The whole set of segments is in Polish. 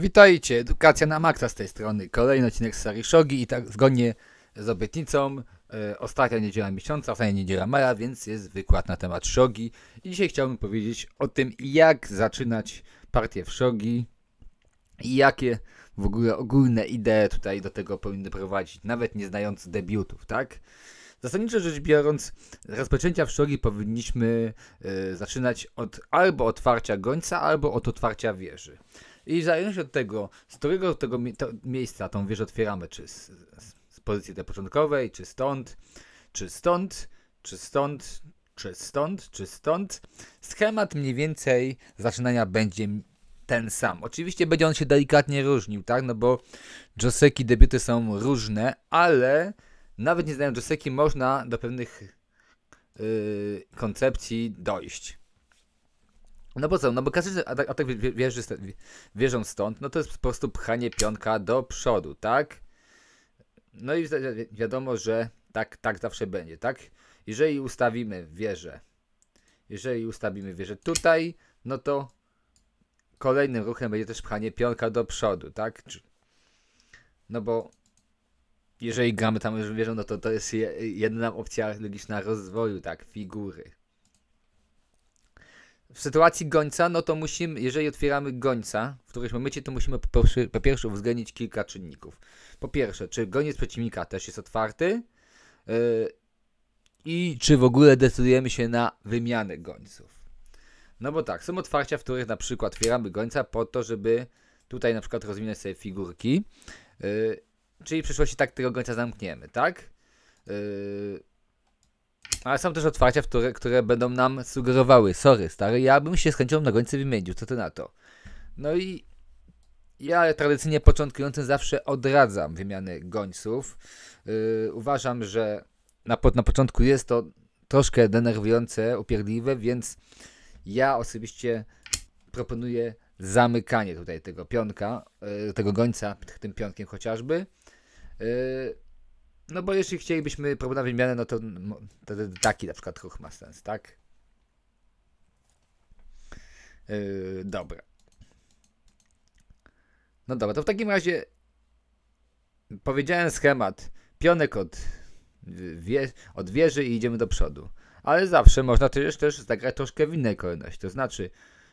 Witajcie, Edukacja na Maksa z tej strony. Kolejny odcinek z serii Shogi i tak zgodnie z obietnicą e, ostatnia niedziela miesiąca, ostatnia niedziela maja, więc jest wykład na temat Shogi. I dzisiaj chciałbym powiedzieć o tym, jak zaczynać partię w Shogi i jakie w ogóle ogólne idee tutaj do tego powinny prowadzić, nawet nie znając debiutów, tak? Zasadniczo rzecz biorąc, rozpoczęcia w Shogi powinniśmy e, zaczynać od albo otwarcia gońca, albo od otwarcia wieży. I w zależności od tego, z którego tego mi to miejsca tą wieżę otwieramy, czy z, z, z pozycji tej początkowej, czy stąd, czy stąd, czy stąd, czy stąd, czy stąd, schemat mniej więcej zaczynania będzie ten sam. Oczywiście będzie on się delikatnie różnił, tak? No bo Joseki debiuty są różne, ale nawet nie znając Joseki można do pewnych yy, koncepcji dojść. No bo co, no bo każdy atak, atak wieży, wierzą stąd, no to jest po prostu pchanie pionka do przodu, tak? No i wiadomo, że tak, tak zawsze będzie, tak? Jeżeli ustawimy wieżę, jeżeli ustawimy wieżę tutaj, no to kolejnym ruchem będzie też pchanie pionka do przodu, tak? No bo jeżeli gramy tam już wieżą, no to to jest jedna opcja logiczna rozwoju, tak, figury w sytuacji gońca, no to musimy, jeżeli otwieramy gońca w którymś momencie, to musimy po, po pierwsze uwzględnić kilka czynników. Po pierwsze, czy goniec przeciwnika też jest otwarty yy, i czy w ogóle decydujemy się na wymianę gońców. No bo tak, są otwarcia, w których na przykład otwieramy gońca po to, żeby tutaj na przykład rozwinąć sobie figurki, yy, czyli w przyszłości tak tego gońca zamkniemy, tak? Yy, no, ale są też otwarcia, które, które będą nam sugerowały, sorry stary, ja bym się z chęcią na gońce wymienił, co ty na to? No i ja tradycyjnie początkującym zawsze odradzam wymiany gońców. Yy, uważam, że na, po, na początku jest to troszkę denerwujące, upierdliwe, więc ja osobiście proponuję zamykanie tutaj tego pionka, yy, tego gońca, tym pionkiem chociażby. Yy, no bo jeśli chcielibyśmy na wymianę, no to, taki na przykład ruch ma sens, tak? Yy, dobra. No dobra, to w takim razie powiedziałem schemat. Pionek od, wie, od wieży i idziemy do przodu. Ale zawsze można też, też zagrać troszkę w innej kolejności. To znaczy,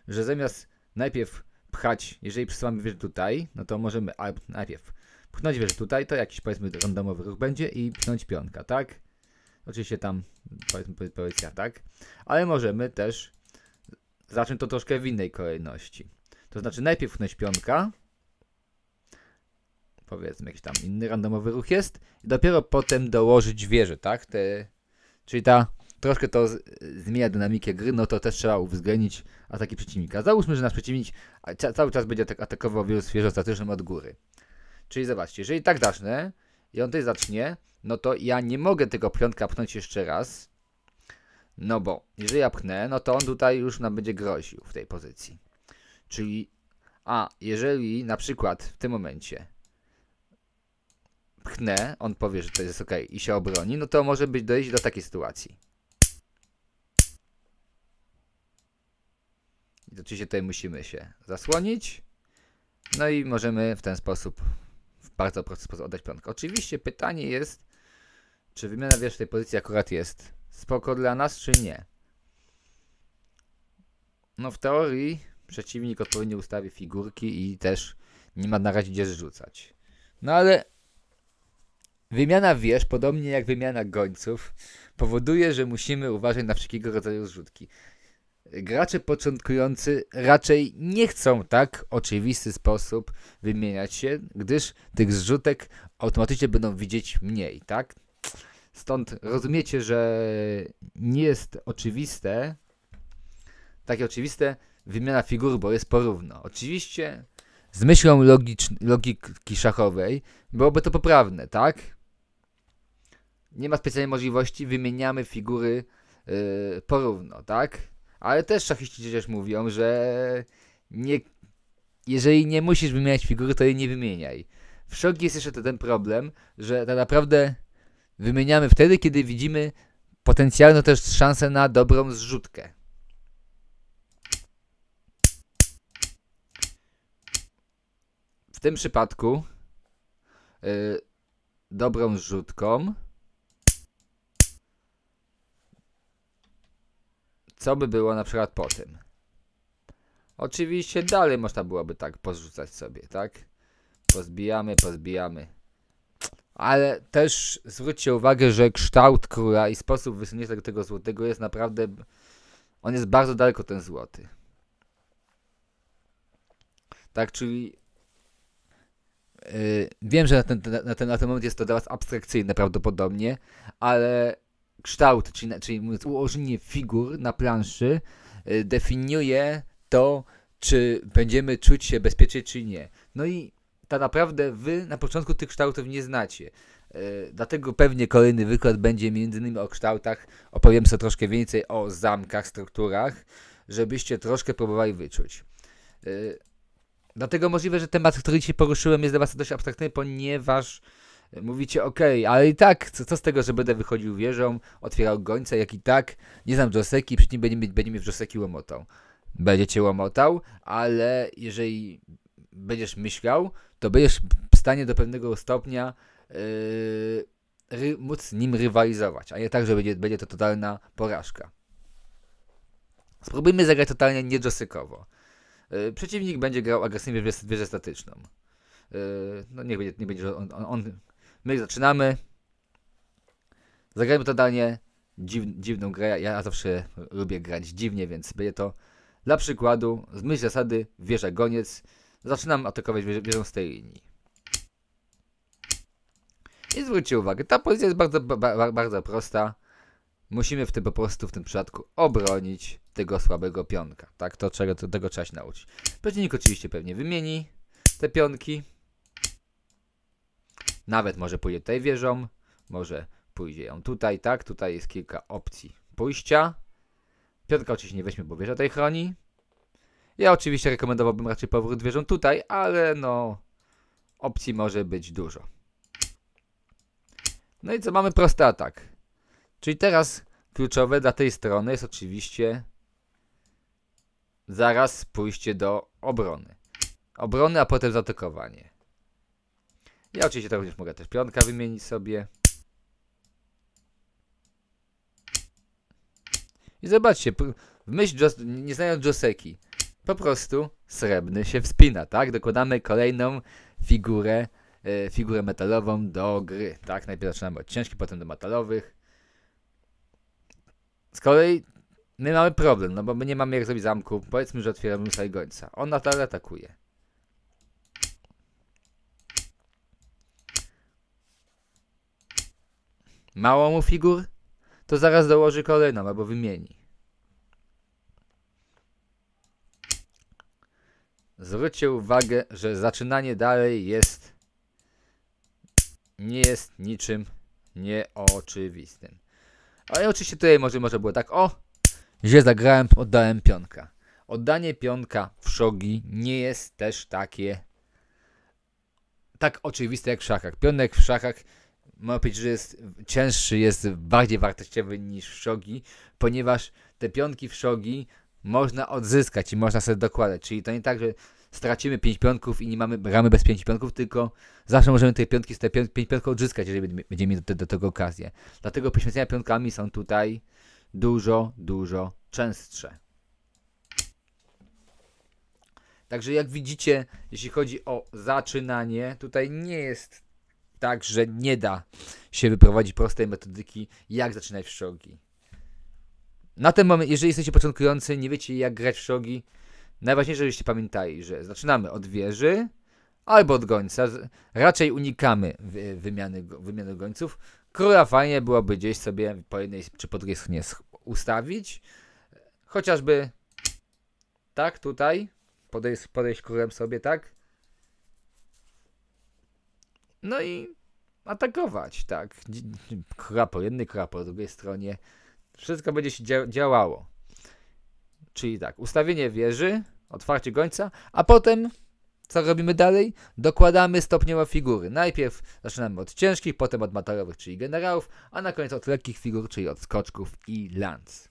że zamiast najpierw pchać, jeżeli przesyłamy wieżę tutaj, no to możemy najpierw pchnąć wieżę tutaj, to jakiś powiedzmy randomowy ruch będzie i pchnąć pionka, tak? Oczywiście tam powiedzmy pozycja, tak? Ale możemy też zacząć to troszkę w innej kolejności. To znaczy najpierw pchnąć pionka, powiedzmy jakiś tam inny randomowy ruch jest i dopiero potem dołożyć wieżę, tak? Te, czyli ta troszkę to z, zmienia dynamikę gry, no to też trzeba uwzględnić ataki przeciwnika. Załóżmy, że nasz przeciwnik cały czas będzie atakował wirus wieżą statycznym od góry. Czyli zobaczcie, jeżeli tak zacznę i on też zacznie, no to ja nie mogę tego piątka pchnąć jeszcze raz. No bo jeżeli ja pchnę, no to on tutaj już nam będzie groził w tej pozycji. Czyli, a jeżeli na przykład w tym momencie pchnę, on powie, że to jest ok i się obroni, no to może być dojść do takiej sytuacji. I oczywiście tutaj musimy się zasłonić. No i możemy w ten sposób bardzo prosty sposób oddać pionkę. Oczywiście pytanie jest, czy wymiana wiesz tej pozycji akurat jest spoko dla nas, czy nie. No w teorii przeciwnik odpowiednio ustawi figurki i też nie ma na razie gdzie rzucać. No ale wymiana wiesz podobnie jak wymiana gońców, powoduje, że musimy uważać na wszelkiego rodzaju zrzutki gracze początkujący raczej nie chcą tak oczywisty sposób wymieniać się, gdyż tych zrzutek automatycznie będą widzieć mniej, tak? Stąd rozumiecie, że nie jest oczywiste, takie oczywiste wymiana figur, bo jest porówno. Oczywiście z myślą logiki szachowej byłoby to poprawne, tak? Nie ma specjalnej możliwości, wymieniamy figury yy, porówno, tak? Ale też szachiści przecież mówią, że nie, jeżeli nie musisz wymieniać figury, to jej nie wymieniaj. W szoki jest jeszcze ten problem, że tak naprawdę wymieniamy wtedy, kiedy widzimy potencjalną też szansę na dobrą zrzutkę. W tym przypadku yy, dobrą zrzutką Co by było na przykład po tym? Oczywiście dalej można byłoby tak pozrzucać sobie, tak? Pozbijamy, pozbijamy. Ale też zwróćcie uwagę, że kształt króla i sposób wysunięcia tego złotego jest naprawdę... On jest bardzo daleko ten złoty. Tak, czyli... Yy, wiem, że na ten, na, ten, na ten moment jest to dla was abstrakcyjne prawdopodobnie, ale kształt, czyli, czyli ułożenie figur na planszy y, definiuje to, czy będziemy czuć się bezpiecznie, czy nie. No i tak naprawdę wy na początku tych kształtów nie znacie. Y, dlatego pewnie kolejny wykład będzie między innymi o kształtach. Opowiem sobie troszkę więcej o zamkach, strukturach, żebyście troszkę próbowali wyczuć. Y, dlatego możliwe, że temat, który dzisiaj poruszyłem jest dla Was dość abstraktny, ponieważ mówicie, okej, okay, ale i tak, co, co, z tego, że będę wychodził wieżą, otwierał gońca, jak i tak, nie znam Joseki, przy tym będzie, będzie mnie w Joseki łomotał. Będziecie łomotał, ale jeżeli będziesz myślał, to będziesz w stanie do pewnego stopnia yy, móc z nim rywalizować, a nie tak, że będzie, będzie to totalna porażka. Spróbujmy zagrać totalnie nie Josekowo. Yy, przeciwnik będzie grał agresywnie wieżę statyczną. Yy, no niech będzie, nie będzie, on, on, on My no zaczynamy. Zagrajmy to danie. Dziw, dziwną grę. Ja zawsze lubię grać dziwnie, więc będzie to dla przykładu z myśl zasady wieża goniec. Zaczynam atakować wieżę, wieżą z tej linii. I zwróćcie uwagę, ta pozycja jest bardzo, ba, bardzo prosta. Musimy w tym po prostu w tym przypadku obronić tego słabego pionka. Tak, to czego, tego trzeba się nauczyć. Przeciwnik oczywiście pewnie wymieni te pionki. Nawet może pójdzie tej wieżą, może pójdzie ją tutaj, tak? Tutaj jest kilka opcji pójścia. Piątka oczywiście nie weźmie, bo wieża tej chroni. Ja oczywiście rekomendowałbym raczej powrót wieżą tutaj, ale no... Opcji może być dużo. No i co? Mamy prosty atak. Czyli teraz kluczowe dla tej strony jest oczywiście zaraz pójście do obrony. Obrony, a potem zaatakowanie. Ja oczywiście tak również mogę też pionka wymienić sobie. I zobaczcie, w myśl nie znając Joseki, po prostu srebrny się wspina, tak? Dokładamy kolejną figurę, e, figurę metalową do gry, tak? Najpierw zaczynamy od ciężkich, potem do metalowych. Z kolei my mamy problem, no bo my nie mamy jak zrobić zamku. Powiedzmy, że otwieramy gońca. On na atakuje. mało mu figur, to zaraz dołoży kolejną albo wymieni. Zwróćcie uwagę, że zaczynanie dalej jest nie jest niczym nieoczywistym. Ale oczywiście tutaj może, może było tak, o, źle zagrałem, oddałem pionka. Oddanie pionka w szogi nie jest też takie tak oczywiste jak w szachach. Pionek w szachach można powiedzieć, że jest cięższy, jest bardziej wartościowy niż w shogi, ponieważ te pionki w shogi można odzyskać i można sobie dokładać. Czyli to nie tak, że stracimy 5 pionków i nie mamy ramy bez 5 pionków, tylko zawsze możemy te pionki z te 5 pią pionków odzyskać, jeżeli będziemy mieli do, do, tego okazję. Dlatego poświęcenia pionkami są tutaj dużo, dużo częstsze. Także jak widzicie, jeśli chodzi o zaczynanie, tutaj nie jest tak, że nie da się wyprowadzić prostej metodyki, jak zaczynać w szogi. Na ten moment, jeżeli jesteście początkujący, nie wiecie jak grać w szogi, najważniejsze, żebyście pamiętali, że zaczynamy od wieży albo od gońca. Raczej unikamy wymiany, wymiany gońców. Króla fajnie byłoby gdzieś sobie po jednej czy po drugiej stronie ustawić. Chociażby tak tutaj, podejść, podejść królem sobie, tak? No i atakować, tak. Krapa po jednej, krapa po drugiej stronie. Wszystko będzie się działało. Czyli tak, ustawienie wieży, otwarcie gońca, a potem co robimy dalej? Dokładamy stopniowo figury. Najpierw zaczynamy od ciężkich, potem od matarowych, czyli generałów, a na koniec od lekkich figur, czyli od skoczków i lanc.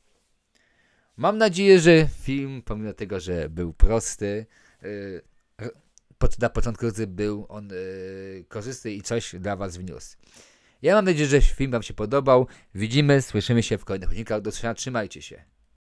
Mam nadzieję, że film, pomimo tego, że był prosty, yy, pod, na początku był on yy, korzystny i coś dla Was wniósł. Ja mam nadzieję, że film Wam się podobał. Widzimy, słyszymy się w kolejnych odcinkach. Do trzymajcie się.